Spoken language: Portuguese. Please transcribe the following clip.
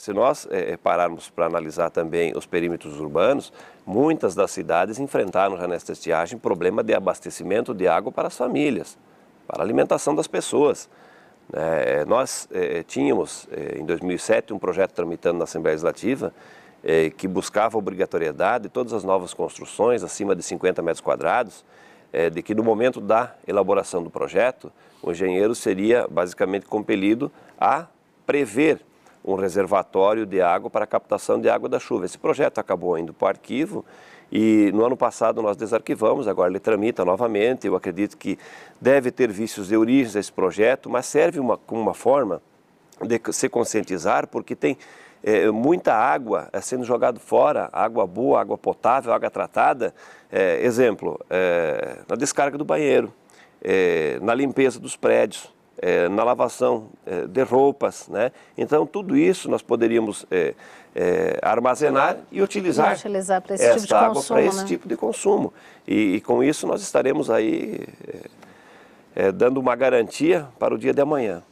Se nós é, é pararmos para analisar também os perímetros urbanos, muitas das cidades enfrentaram já nesta estiagem problema de abastecimento de água para as famílias, para a alimentação das pessoas. Né? É, nós é, é tínhamos, é, em 2007, um projeto tramitando na Assembleia Legislativa que buscava a obrigatoriedade de todas as novas construções acima de 50 metros quadrados, de que no momento da elaboração do projeto, o engenheiro seria basicamente compelido a prever um reservatório de água para a captação de água da chuva. Esse projeto acabou indo para o arquivo e no ano passado nós desarquivamos, agora ele tramita novamente. Eu acredito que deve ter vícios de origem esse projeto, mas serve uma, como uma forma de se conscientizar, porque tem é, muita água eh, sendo jogada fora, água boa, água potável, água tratada. É, exemplo, é, na descarga do banheiro, na limpeza dos prédios é, na lavação é, de roupas, né? Então tudo isso nós poderíamos eh, armazenar e utilizar, esse tipo essa tipo de água para né? esse tipo de consumo. E, e, com isso nós estaremos aí dando uma garantia para o dia de amanhã.